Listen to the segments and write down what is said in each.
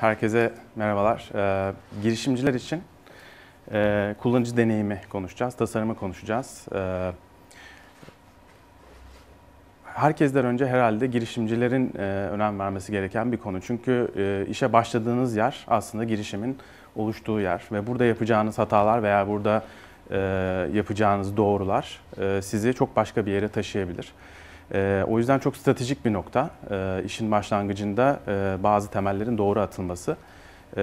Herkese merhabalar. Ee, girişimciler için e, kullanıcı deneyimi konuşacağız, tasarımı konuşacağız. Ee, herkesten önce herhalde girişimcilerin e, önem vermesi gereken bir konu. Çünkü e, işe başladığınız yer aslında girişimin oluştuğu yer ve burada yapacağınız hatalar veya burada e, yapacağınız doğrular e, sizi çok başka bir yere taşıyabilir. E, o yüzden çok stratejik bir nokta. E, işin başlangıcında e, bazı temellerin doğru atılması, e,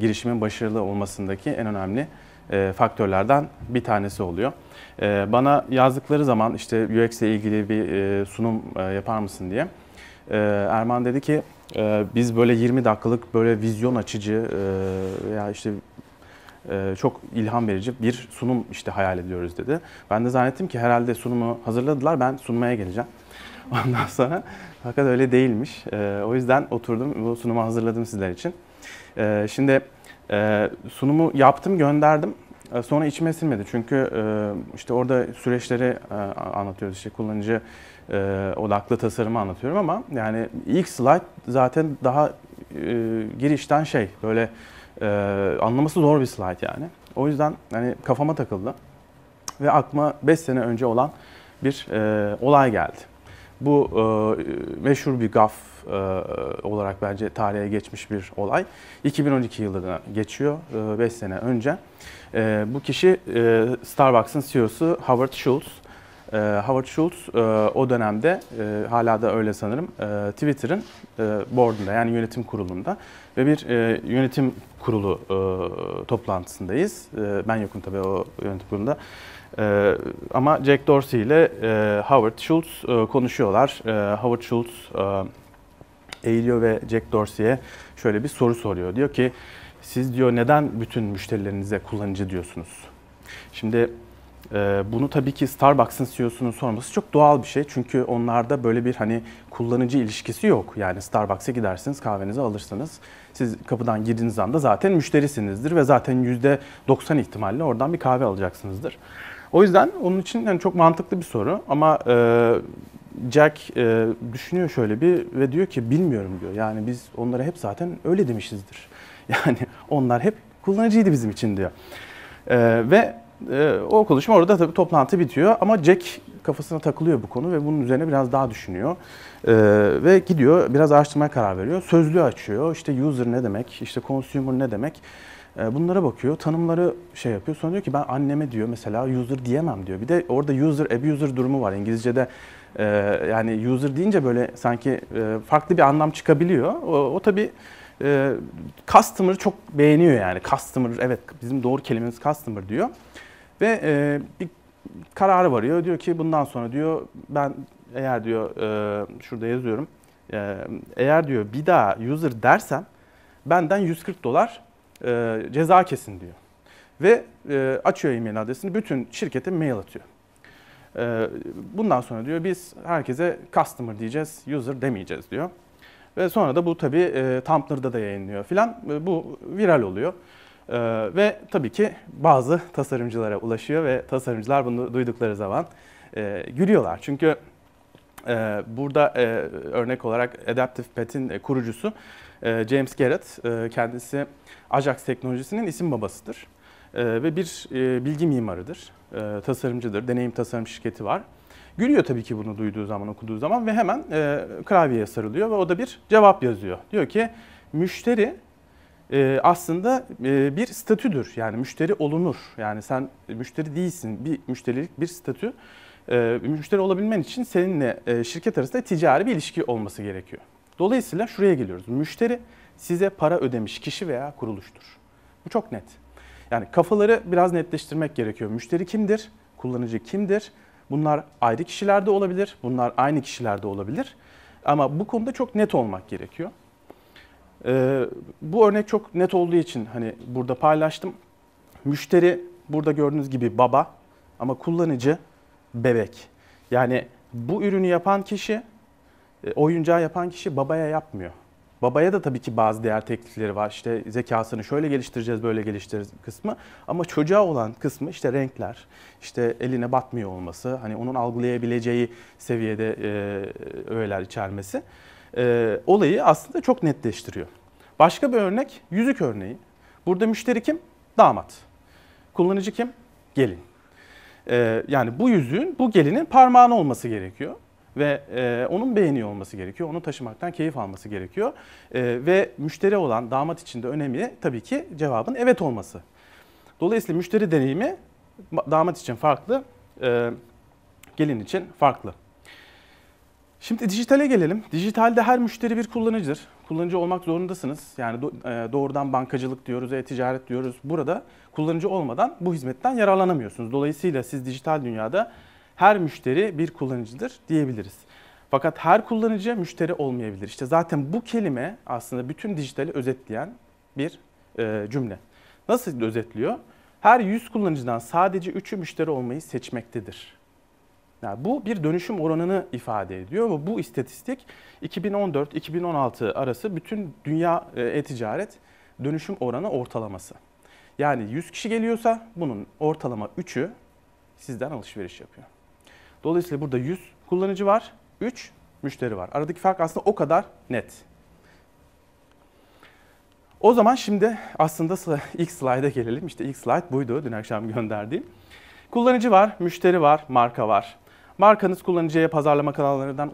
girişimin başarılı olmasındaki en önemli e, faktörlerden bir tanesi oluyor. E, bana yazdıkları zaman işte UX ile ilgili bir e, sunum e, yapar mısın diye. E, Erman dedi ki e, biz böyle 20 dakikalık böyle vizyon açıcı e, ya işte e, çok ilham verici bir sunum işte hayal ediyoruz dedi. Ben de zannettim ki herhalde sunumu hazırladılar ben sunmaya geleceğim. Ondan sonra fakat öyle değilmiş. E, o yüzden oturdum bu sunumu hazırladım sizler için. E, şimdi sunumu yaptım gönderdim. Sonra içime sinmedi çünkü işte orada süreçleri anlatıyoruz işte kullanıcı odaklı tasarımı anlatıyorum ama yani ilk slide zaten daha girişten şey böyle ee, anlaması zor bir slide yani. O yüzden hani kafama takıldı ve aklıma 5 sene önce olan bir e, olay geldi. Bu e, meşhur bir gaf e, olarak bence tarihe geçmiş bir olay. 2012 yılına geçiyor, 5 e, sene önce. E, bu kişi e, Starbucks'ın CEO'su Howard Schultz. Ee, Howard Schultz e, o dönemde e, hala da öyle sanırım e, Twitter'ın board'unda yani yönetim kurulunda ve bir yönetim kurulu toplantısındayız. Ben yokum tabii o yönetim kurulunda. Ee, ama Jack Dorsey ile e, Howard Schultz e, konuşuyorlar. E, Howard Schultz e, eğiliyor ve Jack Dorsey'e şöyle bir soru soruyor. Diyor ki siz diyor neden bütün müşterilerinize kullanıcı diyorsunuz? Şimdi ee, bunu tabii ki Starbucks'ın CEO'sunun sorması çok doğal bir şey. Çünkü onlarda böyle bir hani kullanıcı ilişkisi yok. Yani Starbucks'a gidersiniz, kahvenizi alırsınız. Siz kapıdan girdiğiniz anda zaten müşterisinizdir ve zaten %90 ihtimalle oradan bir kahve alacaksınızdır. O yüzden onun için yani çok mantıklı bir soru ama e, Jack e, düşünüyor şöyle bir ve diyor ki bilmiyorum diyor. Yani biz onlara hep zaten öyle demişizdir. Yani onlar hep kullanıcıydı bizim için diyor. E, ve e, o konuşma orada tabii toplantı bitiyor ama Jack kafasına takılıyor bu konu ve bunun üzerine biraz daha düşünüyor. E, ve gidiyor biraz araştırmaya karar veriyor. Sözlüğü açıyor. İşte user ne demek, işte consumer ne demek. E, bunlara bakıyor. Tanımları şey yapıyor. Sonra diyor ki ben anneme diyor mesela user diyemem diyor. Bir de orada user, abuser durumu var. İngilizce'de e, yani user deyince böyle sanki e, farklı bir anlam çıkabiliyor. O, o tabii e, customer çok beğeniyor yani. Customer evet bizim doğru kelimemiz customer diyor. Ve e, bir kararı varıyor. Diyor ki bundan sonra diyor ben eğer diyor e, şurada yazıyorum. E, eğer diyor bir daha user dersem benden 140 dolar e, ceza kesin diyor. Ve e, açıyor e-mail adresini bütün şirkete mail atıyor. E, bundan sonra diyor biz herkese customer diyeceğiz, user demeyeceğiz diyor. Ve sonra da bu tabii e, Tumblr'da da yayınlıyor filan. E, bu viral oluyor. Ee, ve tabii ki bazı tasarımcılara ulaşıyor ve tasarımcılar bunu duydukları zaman e, gülüyorlar. Çünkü e, burada e, örnek olarak Adaptive Pet'in e, kurucusu e, James Garrett, e, kendisi Ajax teknolojisinin isim babasıdır e, ve bir e, bilgi mimarıdır, e, tasarımcıdır, deneyim tasarım şirketi var. Gülüyor tabii ki bunu duyduğu zaman, okuduğu zaman ve hemen e, klavyeye sarılıyor ve o da bir cevap yazıyor. Diyor ki müşteri e, aslında e, bir statüdür. Yani müşteri olunur. Yani sen müşteri değilsin. Bir müşterilik bir statü. E, müşteri olabilmen için seninle e, şirket arasında ticari bir ilişki olması gerekiyor. Dolayısıyla şuraya geliyoruz. Müşteri size para ödemiş kişi veya kuruluştur. Bu çok net. Yani kafaları biraz netleştirmek gerekiyor. Müşteri kimdir? Kullanıcı kimdir? Bunlar ayrı kişilerde olabilir, bunlar aynı kişilerde olabilir. Ama bu konuda çok net olmak gerekiyor. Ee, bu örnek çok net olduğu için hani burada paylaştım. Müşteri burada gördüğünüz gibi baba ama kullanıcı bebek. Yani bu ürünü yapan kişi, e, oyuncağı yapan kişi babaya yapmıyor. Babaya da tabii ki bazı değer teklifleri var. İşte zekasını şöyle geliştireceğiz, böyle geliştireceğiz kısmı. Ama çocuğa olan kısmı işte renkler, işte eline batmıyor olması, hani onun algılayabileceği seviyede e, öğeler içermesi e, olayı aslında çok netleştiriyor. Başka bir örnek yüzük örneği. Burada müşteri kim? Damat. Kullanıcı kim? Gelin. E, yani bu yüzüğün bu gelinin parmağına olması gerekiyor ve e, onun beğeniyor olması gerekiyor. Onu taşımaktan keyif alması gerekiyor. E, ve müşteri olan damat için de önemli tabii ki cevabın evet olması. Dolayısıyla müşteri deneyimi damat için farklı, e, gelin için farklı. Şimdi dijitale gelelim. Dijitalde her müşteri bir kullanıcıdır. Kullanıcı olmak zorundasınız. Yani e, doğrudan bankacılık diyoruz, e-ticaret diyoruz. Burada kullanıcı olmadan bu hizmetten yararlanamıyorsunuz. Dolayısıyla siz dijital dünyada her müşteri bir kullanıcıdır diyebiliriz. Fakat her kullanıcı müşteri olmayabilir. İşte zaten bu kelime aslında bütün dijitali özetleyen bir e, cümle. Nasıl özetliyor? Her 100 kullanıcıdan sadece 3'ü müşteri olmayı seçmektedir. Yani bu bir dönüşüm oranını ifade ediyor ve bu istatistik 2014-2016 arası bütün dünya e, e-ticaret dönüşüm oranı ortalaması. Yani 100 kişi geliyorsa bunun ortalama 3'ü sizden alışveriş yapıyor. Dolayısıyla burada 100 kullanıcı var, 3 müşteri var. Aradaki fark aslında o kadar net. O zaman şimdi aslında ilk slayda gelelim. İşte ilk slayt buydu dün akşam gönderdiğim. Kullanıcı var, müşteri var, marka var. Markanız kullanıcıya pazarlama kanallarından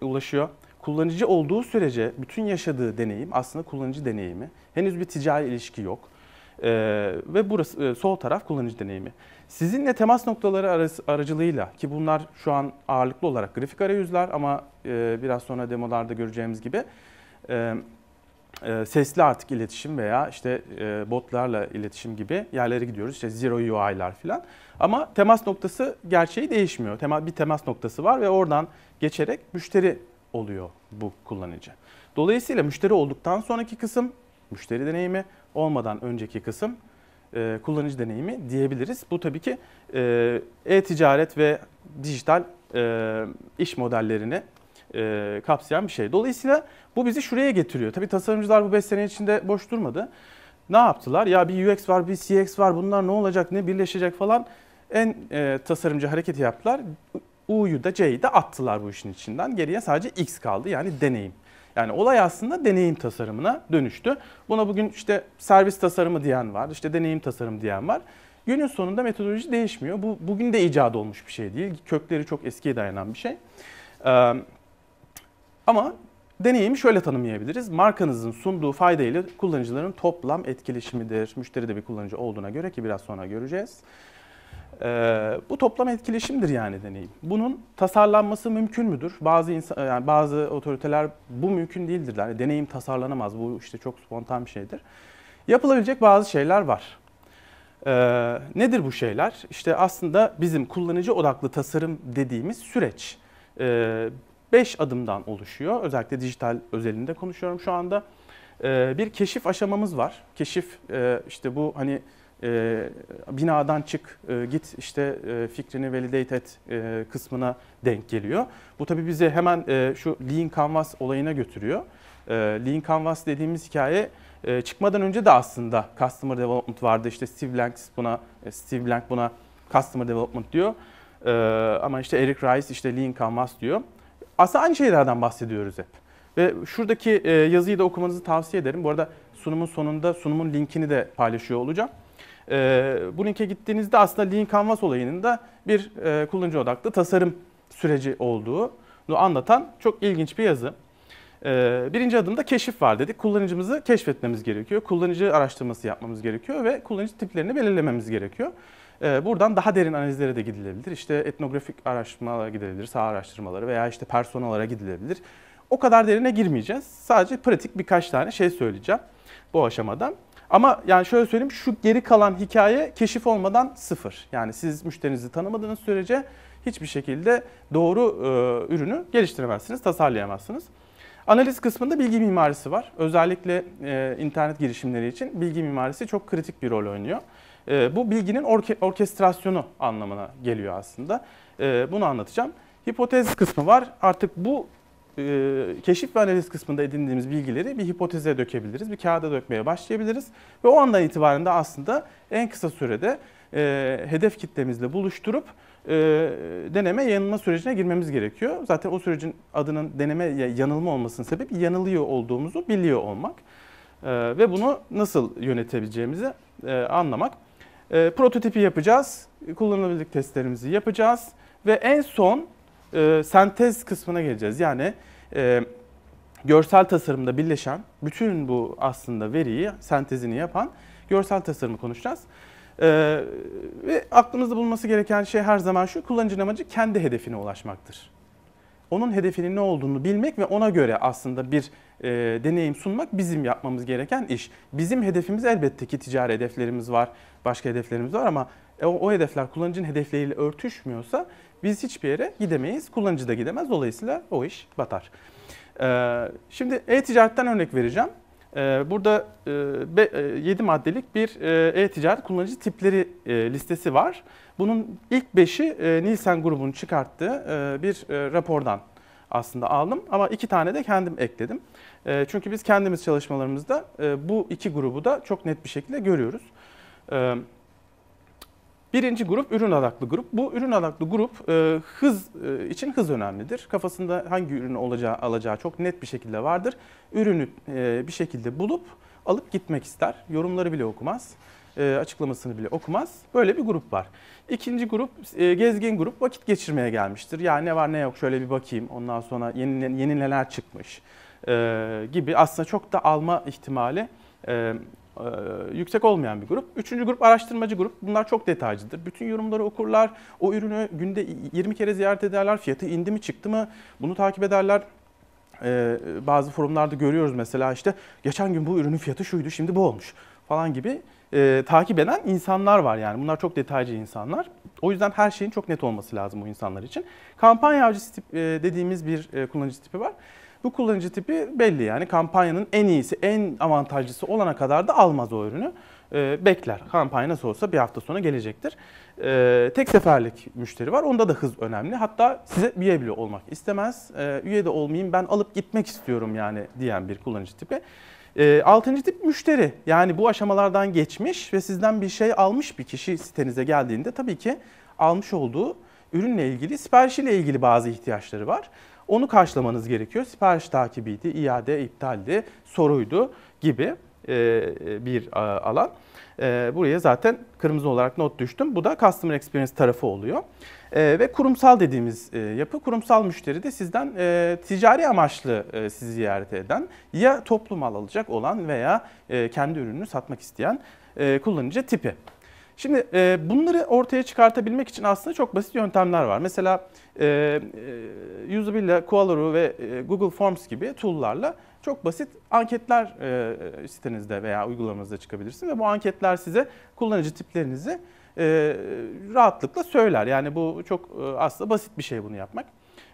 ulaşıyor. Kullanıcı olduğu sürece bütün yaşadığı deneyim aslında kullanıcı deneyimi. Henüz bir ticari ilişki yok. Ee, ve burası e, sol taraf kullanıcı deneyimi. Sizinle temas noktaları arası, aracılığıyla ki bunlar şu an ağırlıklı olarak grafik arayüzler ama e, biraz sonra demolarda göreceğimiz gibi e, e, sesli artık iletişim veya işte e, botlarla iletişim gibi yerlere gidiyoruz. İşte zero UI'lar falan. Ama temas noktası gerçeği değişmiyor. Tema, bir temas noktası var ve oradan geçerek müşteri oluyor bu kullanıcı. Dolayısıyla müşteri olduktan sonraki kısım müşteri deneyimi, olmadan önceki kısım e, kullanıcı deneyimi diyebiliriz. Bu tabii ki e, ticaret ve dijital e, iş modellerini e, kapsayan bir şey. Dolayısıyla bu bizi şuraya getiriyor. Tabii tasarımcılar bu 5 sene içinde boş durmadı. Ne yaptılar? Ya bir UX var, bir CX var. Bunlar ne olacak, ne birleşecek falan. En e, tasarımcı hareketi yaptılar. U'yu da C'yi de attılar bu işin içinden. Geriye sadece X kaldı yani deneyim. Yani olay aslında deneyim tasarımına dönüştü. Buna bugün işte servis tasarımı diyen var, işte deneyim tasarım diyen var. Günün sonunda metodoloji değişmiyor. Bu bugün de icat olmuş bir şey değil. Kökleri çok eskiye dayanan bir şey. Ee, ama deneyimi şöyle tanımlayabiliriz. Markanızın sunduğu fayda ile kullanıcıların toplam etkileşimidir. Müşteri de bir kullanıcı olduğuna göre ki biraz sonra göreceğiz. Ee, bu toplam etkileşimdir yani deneyim. Bunun tasarlanması mümkün müdür? Bazı insan, yani bazı otoriteler bu mümkün değildir. Yani deneyim tasarlanamaz. Bu işte çok spontan bir şeydir. Yapılabilecek bazı şeyler var. Ee, nedir bu şeyler? İşte aslında bizim kullanıcı odaklı tasarım dediğimiz süreç. Ee, 5 adımdan oluşuyor. Özellikle dijital özelinde konuşuyorum şu anda. Ee, bir keşif aşamamız var. Keşif e, işte bu hani e, binadan çık e, git işte fikrini validate et kısmına denk geliyor. Bu tabii bizi hemen şu Lean Canvas olayına götürüyor. Lean Canvas dediğimiz hikaye çıkmadan önce de aslında Customer Development vardı. İşte Steve Blank buna Steve Blank buna Customer Development diyor. Ama işte Eric Rice işte Lean Canvas diyor. Aslında aynı şeylerden bahsediyoruz hep. Ve şuradaki e, yazıyı da okumanızı tavsiye ederim. Bu arada sunumun sonunda sunumun linkini de paylaşıyor olacağım. E, bu linke gittiğinizde aslında Lean Canvas olayının da bir e, kullanıcı odaklı tasarım süreci olduğunu anlatan çok ilginç bir yazı. Birinci adımda keşif var dedik. Kullanıcımızı keşfetmemiz gerekiyor. Kullanıcı araştırması yapmamız gerekiyor ve kullanıcı tiplerini belirlememiz gerekiyor. Ee, buradan daha derin analizlere de gidilebilir. İşte etnografik araştırmalara gidilebilir, sağ araştırmaları veya işte personalara gidilebilir. O kadar derine girmeyeceğiz. Sadece pratik birkaç tane şey söyleyeceğim bu aşamada. Ama yani şöyle söyleyeyim şu geri kalan hikaye keşif olmadan sıfır. Yani siz müşterinizi tanımadığınız sürece hiçbir şekilde doğru e, ürünü geliştiremezsiniz, tasarlayamazsınız. Analiz kısmında bilgi mimarisi var. Özellikle e, internet girişimleri için bilgi mimarisi çok kritik bir rol oynuyor. E, bu bilginin orke, orkestrasyonu anlamına geliyor aslında. E, bunu anlatacağım. Hipotez kısmı var. Artık bu e, keşif ve analiz kısmında edindiğimiz bilgileri bir hipoteze dökebiliriz. Bir kağıda dökmeye başlayabiliriz. Ve o andan itibaren de aslında en kısa sürede e, hedef kitlemizle buluşturup e, deneme yanılma sürecine girmemiz gerekiyor. Zaten o sürecin adının deneme yanılma olmasının sebebi yanılıyor olduğumuzu biliyor olmak. E, ve bunu nasıl yönetebileceğimizi e, anlamak. E, prototipi yapacağız, kullanılabilirlik testlerimizi yapacağız ve en son e, sentez kısmına geleceğiz. Yani e, görsel tasarımda birleşen bütün bu aslında veriyi, sentezini yapan görsel tasarımı konuşacağız. E, ve aklımızda bulunması gereken şey her zaman şu, kullanıcının amacı kendi hedefine ulaşmaktır onun hedefinin ne olduğunu bilmek ve ona göre aslında bir e, deneyim sunmak bizim yapmamız gereken iş. Bizim hedefimiz elbette ki ticari hedeflerimiz var, başka hedeflerimiz var ama e, o, o hedefler kullanıcının hedefleriyle örtüşmüyorsa biz hiçbir yere gidemeyiz, kullanıcı da gidemez. Dolayısıyla o iş batar. E, şimdi e-ticaretten örnek vereceğim. Ee, burada 7 e, e, maddelik bir e, e-ticaret kullanıcı tipleri listesi var. Bunun ilk 5'i Nielsen grubunun çıkarttığı bir rapordan aslında aldım ama iki tane de kendim ekledim. Çünkü biz kendimiz çalışmalarımızda bu iki grubu da çok net bir şekilde görüyoruz. Birinci grup ürün adaklı grup. Bu ürün adaklı grup e, hız e, için hız önemlidir. Kafasında hangi ürünü olacağı, alacağı çok net bir şekilde vardır. Ürünü e, bir şekilde bulup alıp gitmek ister. Yorumları bile okumaz. E, açıklamasını bile okumaz. Böyle bir grup var. İkinci grup e, gezgin grup vakit geçirmeye gelmiştir. yani ne var ne yok şöyle bir bakayım. Ondan sonra yeni, yeni neler çıkmış e, gibi aslında çok da alma ihtimali e, ee, yüksek olmayan bir grup. Üçüncü grup araştırmacı grup. Bunlar çok detaycıdır. Bütün yorumları okurlar. O ürünü günde 20 kere ziyaret ederler. Fiyatı indi mi çıktı mı bunu takip ederler. Ee, bazı forumlarda görüyoruz mesela işte geçen gün bu ürünün fiyatı şuydu şimdi bu olmuş falan gibi e, takip eden insanlar var yani. Bunlar çok detaycı insanlar. O yüzden her şeyin çok net olması lazım o insanlar için. Kampanya avcısı tip, e, dediğimiz bir e, kullanıcı tipi var. Bu kullanıcı tipi belli yani kampanyanın en iyisi, en avantajlısı olana kadar da almaz o ürünü. E, bekler. Kampanya nasıl olsa bir hafta sonra gelecektir. E, tek seferlik müşteri var. Onda da hız önemli. Hatta size üye bile olmak istemez. E, üye de olmayayım ben alıp gitmek istiyorum yani diyen bir kullanıcı tipi. E, altıncı tip müşteri. Yani bu aşamalardan geçmiş ve sizden bir şey almış bir kişi sitenize geldiğinde tabii ki almış olduğu ürünle ilgili, siparişiyle ilgili bazı ihtiyaçları var. Onu karşılamanız gerekiyor. Sipariş takibiydi, iade, iptaldi, soruydu gibi e, bir e, alan. E, buraya zaten kırmızı olarak not düştüm. Bu da Customer Experience tarafı oluyor. Ve kurumsal dediğimiz yapı, kurumsal müşteri de sizden ticari amaçlı sizi ziyaret eden, ya toplum al alacak olan veya kendi ürününü satmak isteyen kullanıcı tipi. Şimdi e, bunları ortaya çıkartabilmek için aslında çok basit yöntemler var. Mesela e, e Usabilia, Qualor'u ve e, Google Forms gibi tool'larla çok basit anketler e, e, sitenizde veya uygulamanızda çıkabilirsiniz ve bu anketler size kullanıcı tiplerinizi e, rahatlıkla söyler. Yani bu çok e, aslında basit bir şey bunu yapmak.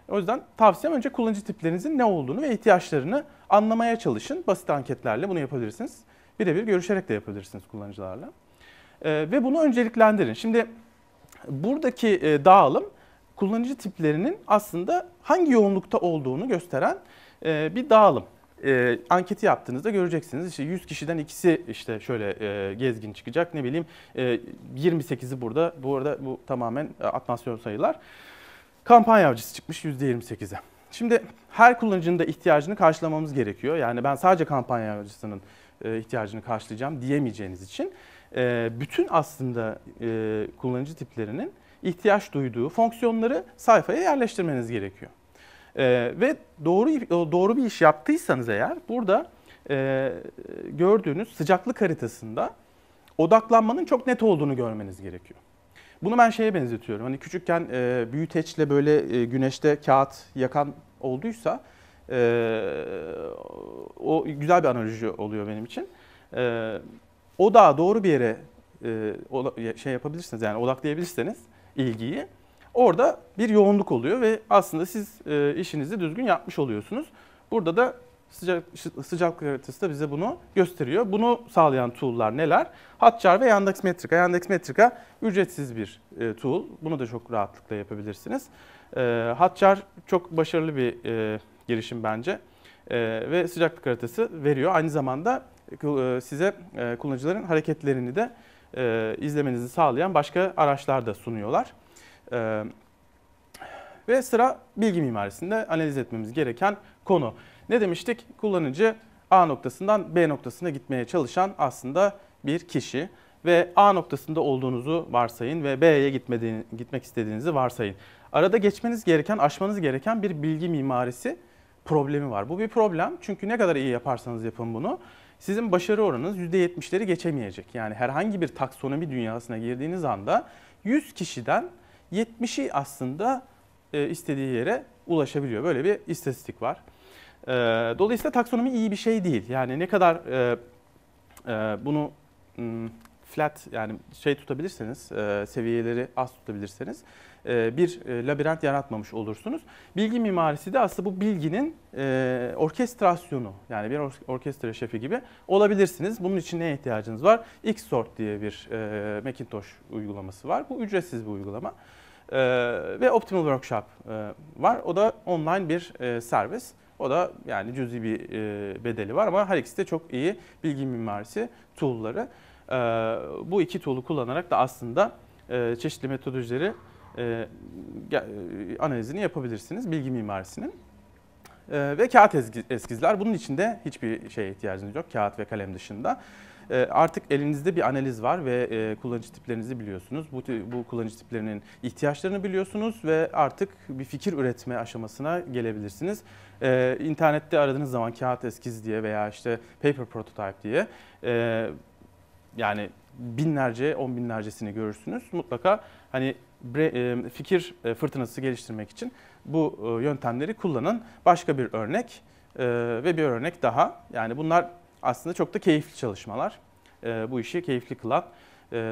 O yüzden tavsiyem önce kullanıcı tiplerinizin ne olduğunu ve ihtiyaçlarını anlamaya çalışın. Basit anketlerle bunu yapabilirsiniz. Birebir görüşerek de yapabilirsiniz kullanıcılarla. Ee, ve bunu önceliklendirin. Şimdi buradaki e, dağılım kullanıcı tiplerinin aslında hangi yoğunlukta olduğunu gösteren e, bir dağılım. E, anketi yaptığınızda göreceksiniz işte 100 kişiden ikisi işte şöyle e, gezgin çıkacak ne bileyim e, 28'i burada bu arada bu tamamen e, atmasyon sayılar. Kampanya avcısı çıkmış %28'e. Şimdi her kullanıcının da ihtiyacını karşılamamız gerekiyor. Yani ben sadece kampanya avcısının e, ihtiyacını karşılayacağım diyemeyeceğiniz için ee, bütün aslında e, kullanıcı tiplerinin ihtiyaç duyduğu fonksiyonları sayfaya yerleştirmeniz gerekiyor. Ee, ve doğru doğru bir iş yaptıysanız eğer burada e, gördüğünüz sıcaklık haritasında odaklanmanın çok net olduğunu görmeniz gerekiyor. Bunu ben şeye benzetiyorum. Hani küçükken e, büyüteçle böyle güneşte kağıt yakan olduysa o güzel bir analoji oluyor benim için. O daha doğru bir yere e, şey yapabilirsiniz yani odaklayabilirseniz ilgiyi orada bir yoğunluk oluyor ve aslında siz e, işinizi düzgün yapmış oluyorsunuz. Burada da sıcak sıcaklık haritası da bize bunu gösteriyor. Bunu sağlayan tool'lar neler? Hotjar ve Yandex Metrika. Yandex Metrika ücretsiz bir e, tool. Bunu da çok rahatlıkla yapabilirsiniz. E, Hotjar çok başarılı bir e, girişim bence. E, ve sıcaklık haritası veriyor. Aynı zamanda e, size e, kullanıcıların hareketlerini de e, izlemenizi sağlayan başka araçlar da sunuyorlar. Ve sıra bilgi mimarisinde analiz etmemiz gereken konu. Ne demiştik? Kullanıcı A noktasından B noktasına gitmeye çalışan aslında bir kişi ve A noktasında olduğunuzu varsayın ve B'ye gitmek istediğinizi varsayın. Arada geçmeniz gereken, aşmanız gereken bir bilgi mimarisi problemi var. Bu bir problem çünkü ne kadar iyi yaparsanız yapın bunu sizin başarı oranınız %70'leri geçemeyecek. Yani herhangi bir taksonomi dünyasına girdiğiniz anda 100 kişiden 70'i aslında e, istediği yere ulaşabiliyor. Böyle bir istatistik var. E, dolayısıyla taksonomi iyi bir şey değil. Yani ne kadar e, bunu flat yani şey tutabilirseniz, seviyeleri az tutabilirseniz e, bir e, labirent yaratmamış olursunuz. Bilgi mimarisi de aslında bu bilginin e, orkestrasyonu yani bir orkestra şefi gibi olabilirsiniz. Bunun için neye ihtiyacınız var? Xsort diye bir Macintosh uygulaması var. Bu ücretsiz bir uygulama. ve Optimal Workshop var. O da online bir servis. O da yani cüzi bir bedeli var ama her ikisi de çok iyi bilgi mimarisi tool'ları. bu iki tool'u kullanarak da aslında çeşitli metodolojileri e, e, analizini yapabilirsiniz bilgi mimarisinin. E, ve kağıt eskizler bunun için de hiçbir şeye ihtiyacınız yok kağıt ve kalem dışında. E, artık elinizde bir analiz var ve e, kullanıcı tiplerinizi biliyorsunuz. Bu, bu kullanıcı tiplerinin ihtiyaçlarını biliyorsunuz ve artık bir fikir üretme aşamasına gelebilirsiniz. E, internette aradığınız zaman kağıt eskiz diye veya işte paper prototype diye e, yani binlerce, on binlercesini görürsünüz. Mutlaka hani e, fikir e, fırtınası geliştirmek için bu e, yöntemleri kullanın. Başka bir örnek ve bir örnek daha. Yani bunlar aslında çok da keyifli çalışmalar. Bu işi keyifli kılan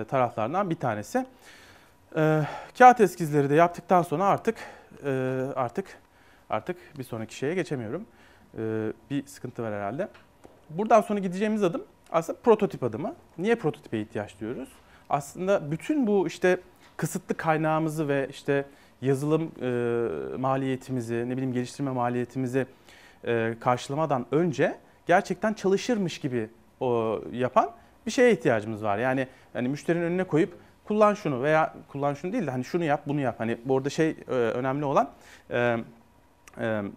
taraflardan bir tanesi. Kağıt eskizleri de yaptıktan sonra artık artık artık bir sonraki şeye geçemiyorum. Bir sıkıntı var herhalde. Buradan sonra gideceğimiz adım aslında prototip adımı. Niye prototipe ihtiyaç diyoruz? Aslında bütün bu işte kısıtlı kaynağımızı ve işte yazılım e, maliyetimizi, ne bileyim geliştirme maliyetimizi e, karşılamadan önce gerçekten çalışırmış gibi o, yapan bir şeye ihtiyacımız var. Yani yani müşterinin önüne koyup kullan şunu veya kullan şunu değil de hani şunu yap, bunu yap. Hani burada şey e, önemli olan e,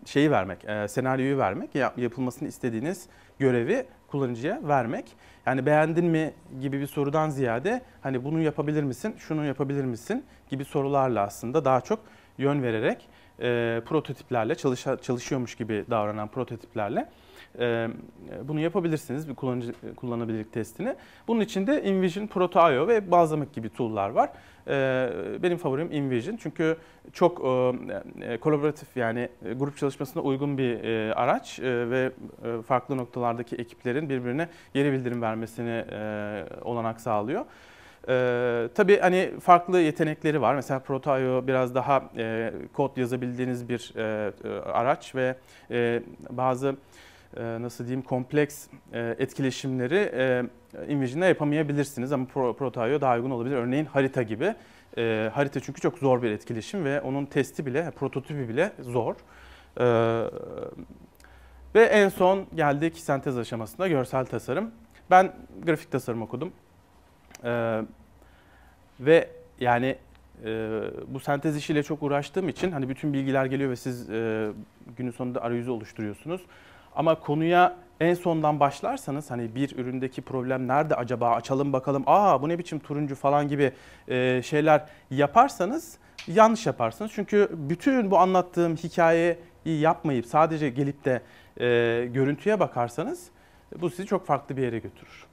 şeyi vermek, senaryoyu vermek, yapılmasını istediğiniz görevi kullanıcıya vermek. Yani beğendin mi gibi bir sorudan ziyade hani bunu yapabilir misin, şunu yapabilir misin gibi sorularla aslında daha çok yön vererek e, prototiplerle çalışa, çalışıyormuş gibi davranan prototiplerle e, bunu yapabilirsiniz bir kullanıcı kullanabilirlik testini. Bunun içinde InVision, Proto.io ve Balzamak gibi tool'lar var. E, benim favorim InVision çünkü çok e, e yani e, grup çalışmasına uygun bir e, araç e, ve e, farklı noktalardaki ekiplerin birbirine geri bildirim vermesini e, olanak sağlıyor. Ee, tabii hani farklı yetenekleri var. Mesela Proto.io biraz daha e, kod yazabildiğiniz bir e, e araç ve e, bazı e, nasıl diyeyim kompleks e, etkileşimleri InVision'da e, yapamayabilirsiniz ama Protao'ya daha uygun olabilir. Örneğin harita gibi. Harita çünkü çok zor bir etkileşim ve onun testi bile, prototipi bile zor. Ve en son geldik sentez aşamasında görsel tasarım. Ben grafik tasarım okudum. Ee, ve yani e, bu sentez işiyle çok uğraştığım için hani bütün bilgiler geliyor ve siz e, günün sonunda arayüzü oluşturuyorsunuz. Ama konuya en sondan başlarsanız hani bir üründeki problem nerede acaba açalım bakalım aa bu ne biçim turuncu falan gibi e, şeyler yaparsanız yanlış yaparsınız. Çünkü bütün bu anlattığım hikayeyi yapmayıp sadece gelip de e, görüntüye bakarsanız bu sizi çok farklı bir yere götürür.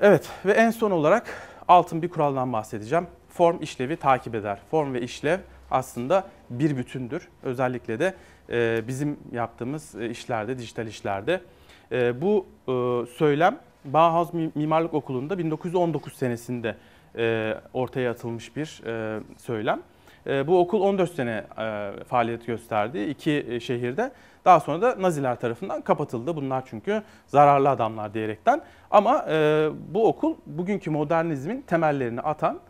Evet ve en son olarak altın bir kuraldan bahsedeceğim. Form işlevi takip eder. Form ve işlev aslında bir bütündür. Özellikle de ee, bizim yaptığımız e, işlerde, dijital işlerde. Ee, bu e, söylem Bauhaus Mimarlık Okulu'nda 1919 senesinde e, ortaya atılmış bir söylem. Bu okul 14 sene faaliyet gösterdi iki şehirde. Daha sonra da Naziler tarafından kapatıldı. Bunlar çünkü zararlı adamlar diyerekten. Ama bu okul bugünkü modernizmin temellerini atan,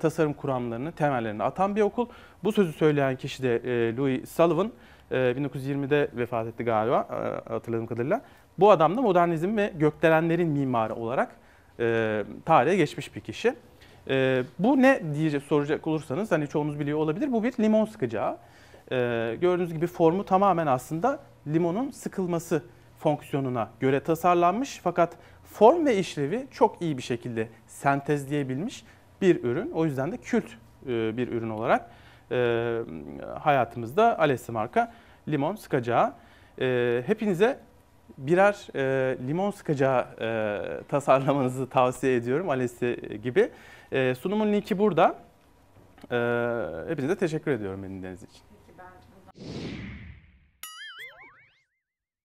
tasarım kuramlarının temellerini atan bir okul. Bu sözü söyleyen kişi de Louis Sullivan. 1920'de ee, vefat etti galiba e, hatırladığım kadarıyla. Bu adam da modernizm ve gökdelenlerin mimarı olarak e, tarihe geçmiş bir kişi. E, bu ne diye soracak olursanız hani çoğunuz biliyor olabilir. Bu bir limon sıkacağı. Gördüğünüz gibi formu tamamen aslında limonun sıkılması fonksiyonuna göre tasarlanmış fakat form ve işlevi çok iyi bir şekilde sentezleyebilmiş bir ürün. O yüzden de kült bir ürün olarak hayatımızda Alessi marka limon sıkacağı. E, hepinize birer e, limon sıkacağı e, tasarlamanızı tavsiye ediyorum Alesi gibi. E, sunumun linki burada. E, hepinize teşekkür ediyorum beni için. Peki ben buradan...